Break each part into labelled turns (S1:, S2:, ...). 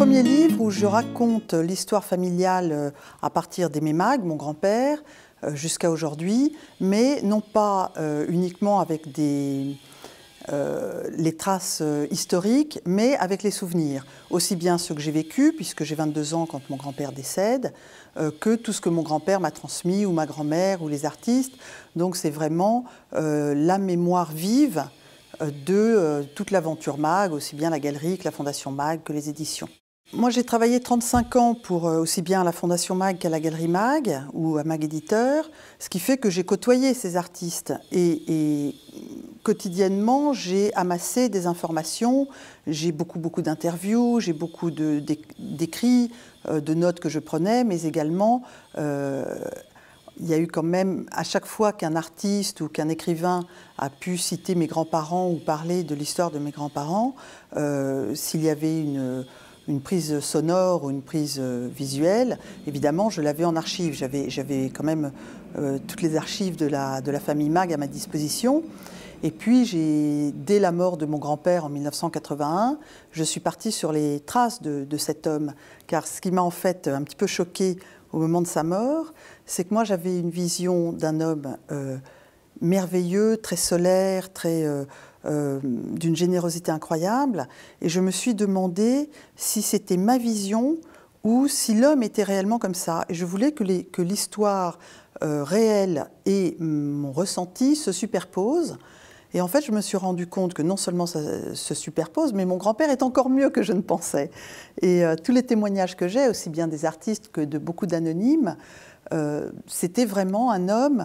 S1: premier livre où je raconte l'histoire familiale euh, à partir des Mémagues, mon grand-père, euh, jusqu'à aujourd'hui, mais non pas euh, uniquement avec les traces historiques, mais avec les souvenirs. Aussi bien ceux que j'ai vécu, puisque j'ai 22 ans quand mon grand-père décède, que tout ce que mon grand-père m'a transmis, ou ma grand-mère, ou les artistes. Donc c'est vraiment la mémoire vive de toute l'aventure MAG, aussi bien la galerie que la Fondation MAG que les éditions. Moi, j'ai travaillé 35 ans pour euh, aussi bien la Fondation MAG qu'à la Galerie MAG ou à MAG Éditeur, ce qui fait que j'ai côtoyé ces artistes et, quotidiennement, j'ai amassé des informations, j'ai beaucoup, beaucoup d'interviews, j'ai beaucoup d'écrits, euh, de, notes que je prenais, mais également, euh, il y a eu quand même, à chaque fois qu'un artiste ou qu'un écrivain a pu citer mes grands-parents ou parler de l'histoire de mes grands-parents, s'il y avait une une prise sonore ou une prise euh, visuelle. Évidemment, je l'avais en archive. J'avais quand même euh, toutes les archives de la, de la famille Mag à ma disposition. Et puis, dès la mort de mon grand-père en 1981, je suis partie sur les traces de, cet homme. Car ce qui m'a en fait un petit peu choqué au moment de sa mort, c'est que moi j'avais une vision d'un homme euh, merveilleux, très solaire, très... Euh, d'une générosité incroyable, et je me suis demandé si c'était ma vision ou si l'homme était réellement comme ça. Et je voulais que l'histoire euh, réelle et mon ressenti se superposent. Et en fait, je me suis rendu compte que non seulement ça se superpose, mais mon grand-père est encore mieux que je ne pensais. Et euh, tous les témoignages que j'ai, aussi bien des artistes que de beaucoup d'anonymes, c'était vraiment un homme,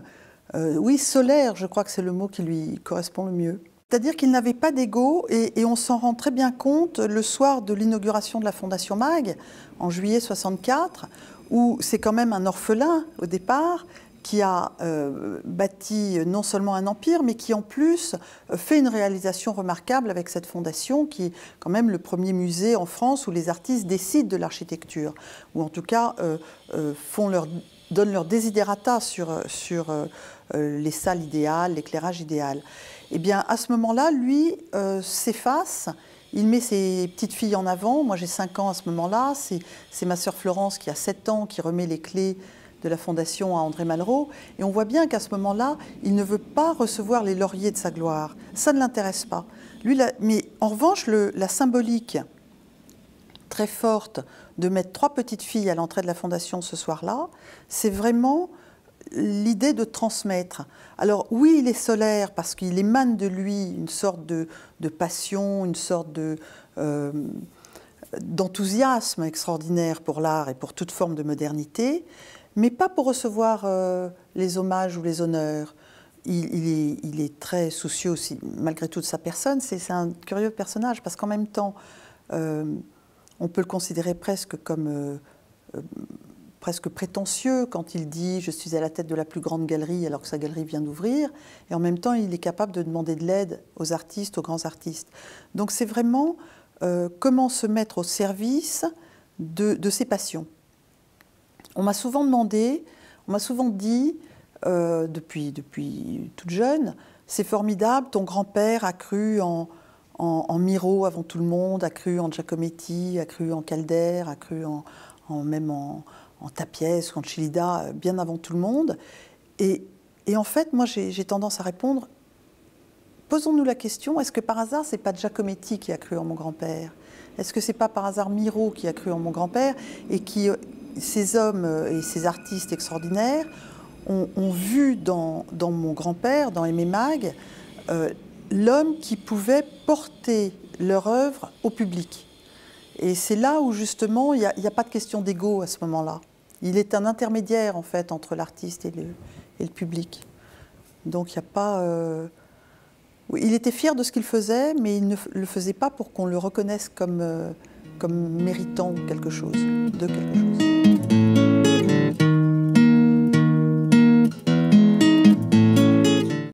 S1: oui, solaire, je crois que c'est le mot qui lui correspond le mieux. C'est-à-dire qu'il n'avait pas d'ego et, on s'en rend très bien compte le soir de l'inauguration de la Fondation MAG, en juillet 64, où c'est quand même un orphelin au départ qui a euh, bâti non seulement un empire, mais qui en plus fait une réalisation remarquable avec cette fondation, qui est quand même le premier musée en France où les artistes décident de l'architecture, ou en tout cas euh, euh, font leur donnent leur desiderata sur, euh, euh, les salles idéales, l'éclairage idéal. Eh bien, à ce moment-là, lui euh, s'efface, il met ses petites filles en avant. Moi, j'ai 5 ans à ce moment-là. C'est ma sœur Florence qui a 7 ans qui remet les clés de la fondation à André Malraux. Et on voit bien qu'à ce moment-là, il ne veut pas recevoir les lauriers de sa gloire. Ça ne l'intéresse pas. Lui, mais en revanche, la symbolique très forte de mettre trois petites filles à l'entrée de la fondation ce soir-là, c'est vraiment l'idée de transmettre. Alors oui, il est solaire parce qu'il émane de lui une sorte de, passion, une sorte de... Euh, d'enthousiasme extraordinaire pour l'art et pour toute forme de modernité, mais pas pour recevoir euh, les hommages ou les honneurs. Il, est, il, est, très soucieux aussi, malgré tout, de sa personne. C'est un curieux personnage, parce qu'en même temps, euh, on peut le considérer presque comme euh, euh, presque prétentieux quand il dit je suis à la tête de la plus grande galerie alors que sa galerie vient d'ouvrir et en même temps il est capable de demander de l'aide aux artistes, aux grands artistes. Donc c'est vraiment euh, comment se mettre au service de, ses passions. On m'a souvent demandé, on m'a souvent dit depuis, depuis toute jeune, c'est formidable, ton grand-père a cru en, en, Miro avant tout le monde, a cru en Giacometti, a cru en Calder, a cru en, même en, en Tapies ou en Chilida, euh, bien avant tout le monde. Et, en fait, moi, j'ai tendance à répondre posons-nous la question est-ce que par hasard, c'est pas Giacometti qui a cru en mon grand-père Est-ce que c'est pas par hasard Miro qui a cru en mon grand-père et qui euh, ces hommes euh, et ces artistes extraordinaires ont, vu dans, dans mon grand-père, dans Aimé Mag, l'homme qui pouvait porter leur œuvre au public. Et c'est là où justement il n'y a, pas de question d'ego à ce moment-là. Il est un intermédiaire en fait entre l'artiste et le, public. Donc il n'y a pas. Euh, il était fier de ce qu'il faisait, mais il ne le faisait pas pour qu'on le reconnaisse comme, euh, comme méritant quelque chose, de quelque chose.